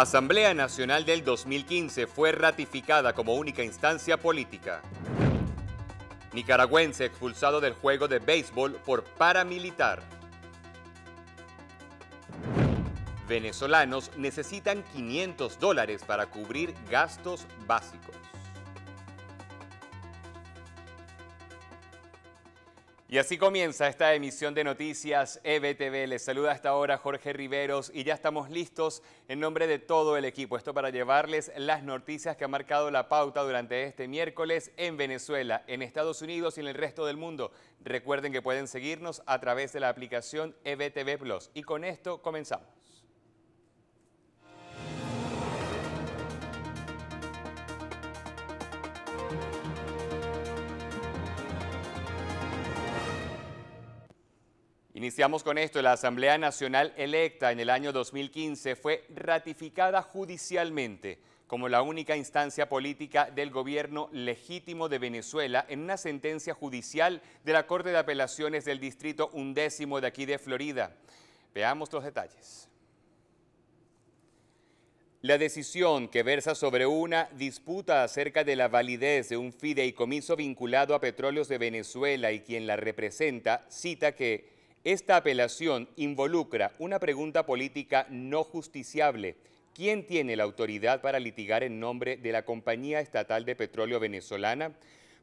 Asamblea Nacional del 2015 fue ratificada como única instancia política. Nicaragüense expulsado del juego de béisbol por paramilitar. Venezolanos necesitan 500 dólares para cubrir gastos básicos. Y así comienza esta emisión de noticias EBTV. Les saluda hasta ahora Jorge Riveros y ya estamos listos en nombre de todo el equipo. Esto para llevarles las noticias que ha marcado la pauta durante este miércoles en Venezuela, en Estados Unidos y en el resto del mundo. Recuerden que pueden seguirnos a través de la aplicación EBTV Plus. Y con esto comenzamos. Iniciamos con esto. La Asamblea Nacional electa en el año 2015 fue ratificada judicialmente como la única instancia política del gobierno legítimo de Venezuela en una sentencia judicial de la Corte de Apelaciones del Distrito Undécimo de aquí de Florida. Veamos los detalles. La decisión que versa sobre una disputa acerca de la validez de un fideicomiso vinculado a Petróleos de Venezuela y quien la representa cita que esta apelación involucra una pregunta política no justiciable. ¿Quién tiene la autoridad para litigar en nombre de la Compañía Estatal de Petróleo Venezolana?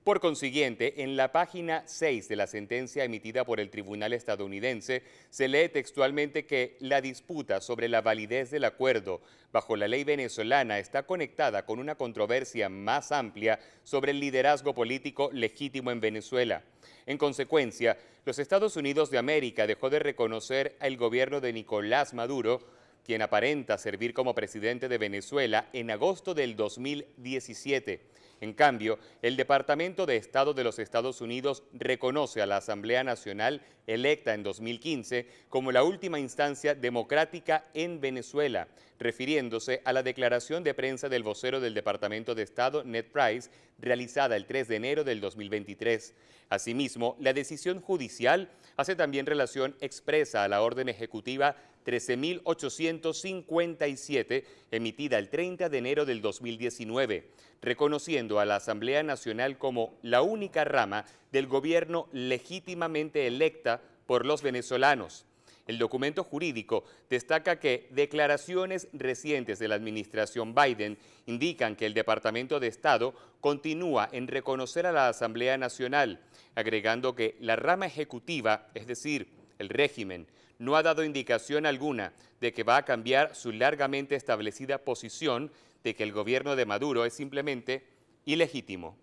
Por consiguiente, en la página 6 de la sentencia emitida por el Tribunal estadounidense, se lee textualmente que la disputa sobre la validez del acuerdo bajo la ley venezolana está conectada con una controversia más amplia sobre el liderazgo político legítimo en Venezuela. En consecuencia, los Estados Unidos de América dejó de reconocer al gobierno de Nicolás Maduro quien aparenta servir como presidente de Venezuela en agosto del 2017. En cambio, el Departamento de Estado de los Estados Unidos reconoce a la Asamblea Nacional electa en 2015 como la última instancia democrática en Venezuela, refiriéndose a la declaración de prensa del vocero del Departamento de Estado, Ned Price, realizada el 3 de enero del 2023. Asimismo, la decisión judicial hace también relación expresa a la orden ejecutiva 13.857, emitida el 30 de enero del 2019, reconociendo a la Asamblea Nacional como la única rama del gobierno legítimamente electa por los venezolanos. El documento jurídico destaca que declaraciones recientes de la administración Biden indican que el Departamento de Estado continúa en reconocer a la Asamblea Nacional, agregando que la rama ejecutiva, es decir, el régimen, no ha dado indicación alguna de que va a cambiar su largamente establecida posición de que el gobierno de Maduro es simplemente ilegítimo.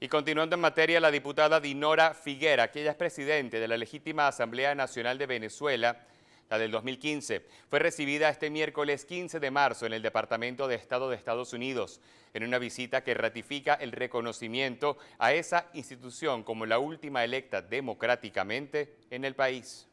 Y continuando en materia, la diputada Dinora Figuera, que ella es presidente de la legítima Asamblea Nacional de Venezuela, del 2015, fue recibida este miércoles 15 de marzo en el Departamento de Estado de Estados Unidos, en una visita que ratifica el reconocimiento a esa institución como la última electa democráticamente en el país.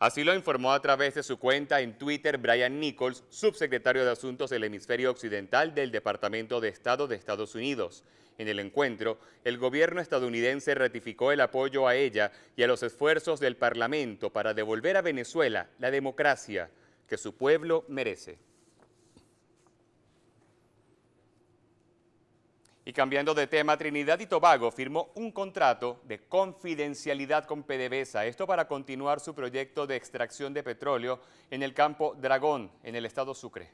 Así lo informó a través de su cuenta en Twitter Brian Nichols, subsecretario de Asuntos del Hemisferio Occidental del Departamento de Estado de Estados Unidos. En el encuentro, el gobierno estadounidense ratificó el apoyo a ella y a los esfuerzos del Parlamento para devolver a Venezuela la democracia que su pueblo merece. Y cambiando de tema, Trinidad y Tobago firmó un contrato de confidencialidad con PDVSA, esto para continuar su proyecto de extracción de petróleo en el campo Dragón, en el estado Sucre.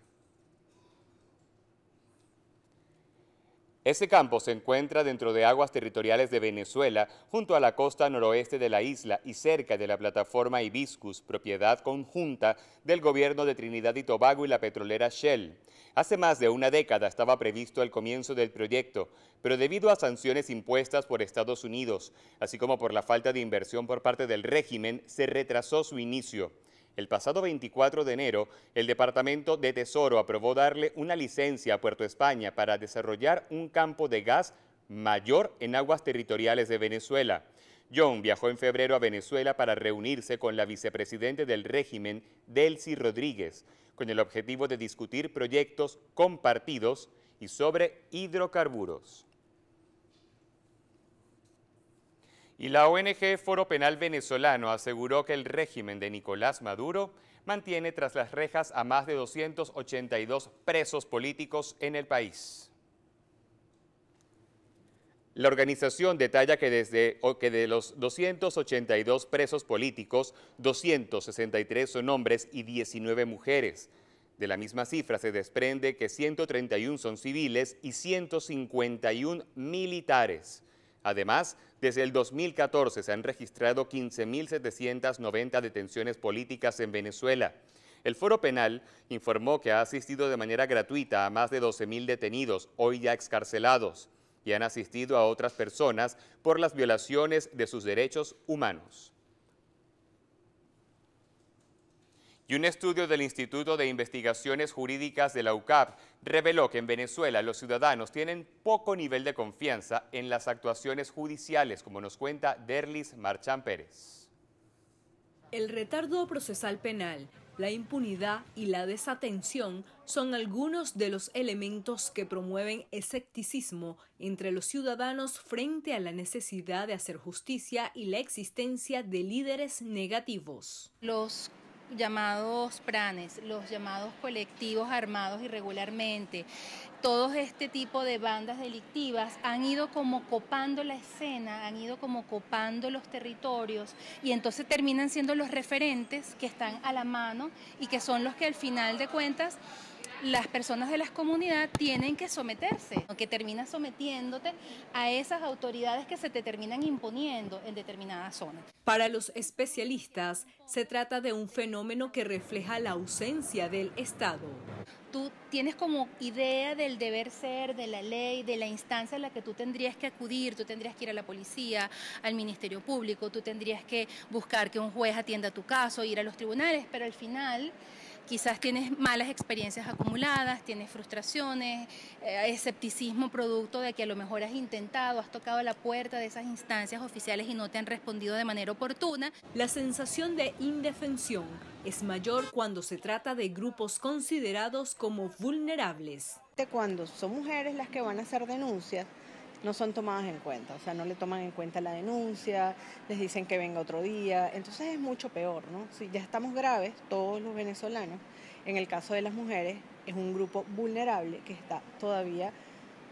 Este campo se encuentra dentro de aguas territoriales de Venezuela, junto a la costa noroeste de la isla y cerca de la plataforma Hibiscus, propiedad conjunta del gobierno de Trinidad y Tobago y la petrolera Shell. Hace más de una década estaba previsto el comienzo del proyecto, pero debido a sanciones impuestas por Estados Unidos, así como por la falta de inversión por parte del régimen, se retrasó su inicio. El pasado 24 de enero, el Departamento de Tesoro aprobó darle una licencia a Puerto España para desarrollar un campo de gas mayor en aguas territoriales de Venezuela. John viajó en febrero a Venezuela para reunirse con la vicepresidente del régimen, Delcy Rodríguez, con el objetivo de discutir proyectos compartidos y sobre hidrocarburos. Y la ONG Foro Penal Venezolano aseguró que el régimen de Nicolás Maduro mantiene tras las rejas a más de 282 presos políticos en el país. La organización detalla que, desde, que de los 282 presos políticos, 263 son hombres y 19 mujeres. De la misma cifra se desprende que 131 son civiles y 151 militares. Además, desde el 2014 se han registrado 15.790 detenciones políticas en Venezuela. El Foro Penal informó que ha asistido de manera gratuita a más de 12.000 detenidos, hoy ya excarcelados, y han asistido a otras personas por las violaciones de sus derechos humanos. y un estudio del Instituto de Investigaciones Jurídicas de la UCAP reveló que en Venezuela los ciudadanos tienen poco nivel de confianza en las actuaciones judiciales, como nos cuenta Derlis Marchán Pérez. El retardo procesal penal, la impunidad y la desatención son algunos de los elementos que promueven escepticismo entre los ciudadanos frente a la necesidad de hacer justicia y la existencia de líderes negativos. Los llamados pranes, los llamados colectivos armados irregularmente, todos este tipo de bandas delictivas han ido como copando la escena, han ido como copando los territorios y entonces terminan siendo los referentes que están a la mano y que son los que al final de cuentas las personas de las comunidades tienen que someterse, que terminas sometiéndote a esas autoridades que se te terminan imponiendo en determinadas zonas. Para los especialistas, se trata de un fenómeno que refleja la ausencia del Estado. Tú tienes como idea del deber ser, de la ley, de la instancia a la que tú tendrías que acudir, tú tendrías que ir a la policía, al Ministerio Público, tú tendrías que buscar que un juez atienda tu caso, ir a los tribunales, pero al final quizás tienes malas experiencias acumuladas, tienes frustraciones, eh, escepticismo producto de que a lo mejor has intentado, has tocado la puerta de esas instancias oficiales y no te han respondido de manera oportuna. La sensación de indefensión es mayor cuando se trata de grupos considerados como vulnerables. Cuando son mujeres las que van a hacer denuncias, no son tomadas en cuenta, o sea, no le toman en cuenta la denuncia, les dicen que venga otro día, entonces es mucho peor, ¿no? Si ya estamos graves, todos los venezolanos, en el caso de las mujeres, es un grupo vulnerable que está todavía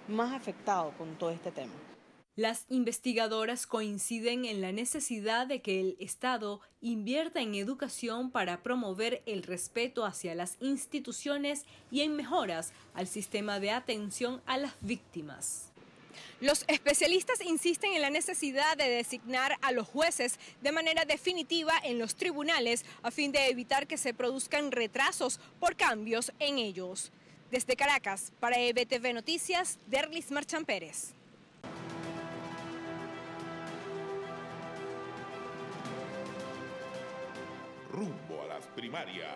más afectado con todo este tema. Las investigadoras coinciden en la necesidad de que el Estado invierta en educación para promover el respeto hacia las instituciones y en mejoras al sistema de atención a las víctimas. Los especialistas insisten en la necesidad de designar a los jueces de manera definitiva en los tribunales a fin de evitar que se produzcan retrasos por cambios en ellos. Desde Caracas, para EBTV Noticias, Derlis Marchán Pérez. Rumbo a las primarias.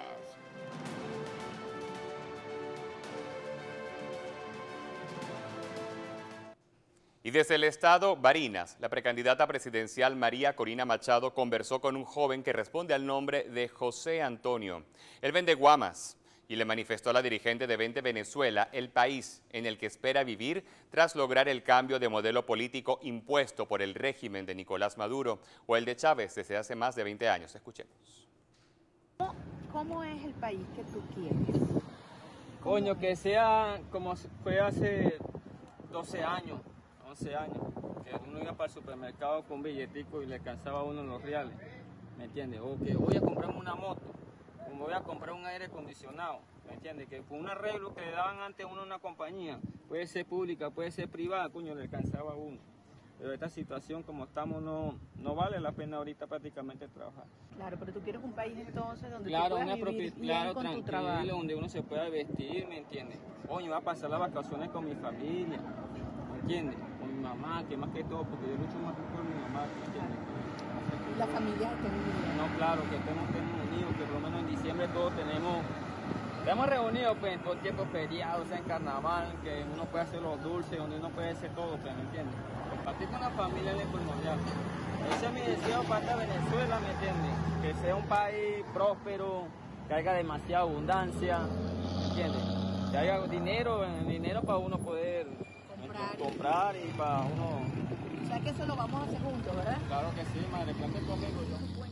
Y desde el estado Barinas, la precandidata presidencial María Corina Machado conversó con un joven que responde al nombre de José Antonio. Él vende guamas y le manifestó a la dirigente de Vente Venezuela el país en el que espera vivir tras lograr el cambio de modelo político impuesto por el régimen de Nicolás Maduro o el de Chávez desde hace más de 20 años. Escuchemos. cómo es el país que tú quieres? Coño, que sea como fue hace 12 años 11 años, que uno iba para el supermercado con billetico y le cansaba uno los reales, ¿me entiendes? O que voy a comprarme una moto, o me voy a comprar un aire acondicionado, ¿me entiendes? Que fue un arreglo que le daban antes a uno una compañía, puede ser pública, puede ser privada, cuño le alcanzaba a uno. Pero esta situación como estamos no, no vale la pena ahorita prácticamente trabajar. Claro, pero tú quieres un país entonces donde tú donde uno se pueda vestir, ¿me entiendes? Coño, va a pasar las vacaciones con mi familia, ¿me entiendes? que más que todo, porque yo lucho más por mi mamá, ¿me La familia No, claro, que estemos, unidos, que por lo menos en diciembre todos tenemos Estamos reunidos pues, en todo tiempo feriados, en carnaval, que uno puede hacer los dulces, donde uno puede hacer todo, pues, ¿me entiendes? Compartir con la familia es primordial. Ese es mi deseo para Venezuela, ¿me entiendes? Que sea un país próspero, que haya demasiada abundancia, ¿me entiendes? Que haya dinero, dinero para uno poder comprar. Y... para uno. que eso lo vamos a hacer juntos, ¿verdad? Claro que sí,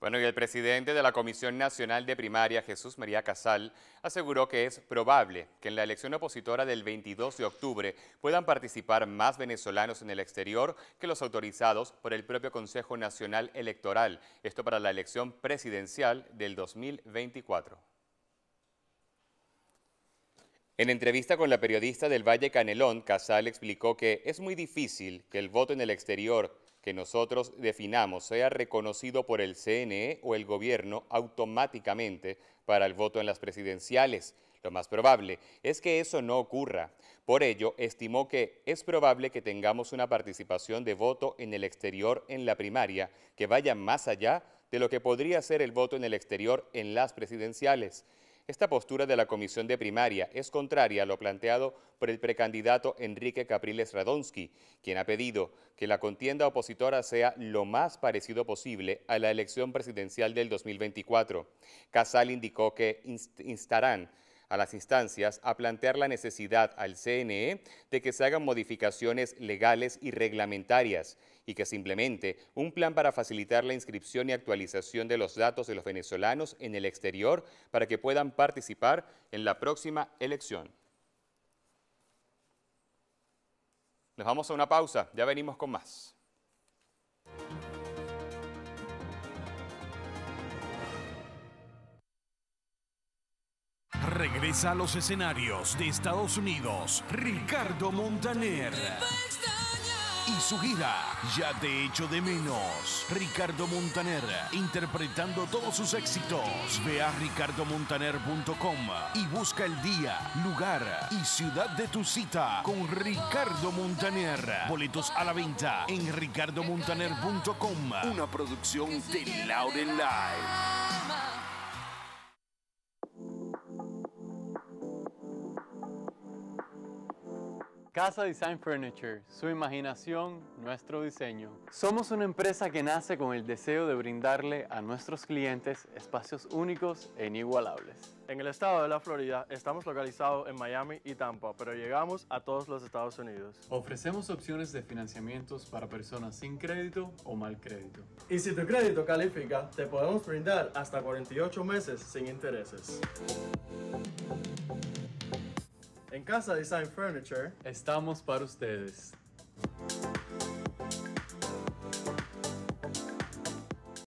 Bueno, y el presidente de la Comisión Nacional de Primaria, Jesús María Casal, aseguró que es probable que en la elección opositora del 22 de octubre puedan participar más venezolanos en el exterior que los autorizados por el propio Consejo Nacional Electoral, esto para la elección presidencial del 2024. En entrevista con la periodista del Valle Canelón, Casal explicó que es muy difícil que el voto en el exterior que nosotros definamos sea reconocido por el CNE o el gobierno automáticamente para el voto en las presidenciales. Lo más probable es que eso no ocurra. Por ello, estimó que es probable que tengamos una participación de voto en el exterior en la primaria que vaya más allá de lo que podría ser el voto en el exterior en las presidenciales. Esta postura de la comisión de primaria es contraria a lo planteado por el precandidato Enrique Capriles Radonsky, quien ha pedido que la contienda opositora sea lo más parecido posible a la elección presidencial del 2024. Casal indicó que instarán a las instancias a plantear la necesidad al CNE de que se hagan modificaciones legales y reglamentarias y que simplemente un plan para facilitar la inscripción y actualización de los datos de los venezolanos en el exterior para que puedan participar en la próxima elección. Nos vamos a una pausa, ya venimos con más. a los escenarios de Estados Unidos Ricardo Montaner. Y su gira, Ya te echo de menos. Ricardo Montaner, interpretando todos sus éxitos. Ve a ricardomontaner.com y busca el día, lugar y ciudad de tu cita con Ricardo Montaner. Boletos a la venta en ricardomontaner.com. Una producción de Laurel Live. Casa Design Furniture, su imaginación, nuestro diseño. Somos una empresa que nace con el deseo de brindarle a nuestros clientes espacios únicos e inigualables. En el estado de la Florida estamos localizados en Miami y Tampa, pero llegamos a todos los Estados Unidos. Ofrecemos opciones de financiamientos para personas sin crédito o mal crédito. Y si tu crédito califica, te podemos brindar hasta 48 meses sin intereses. En Casa Design Furniture estamos para ustedes.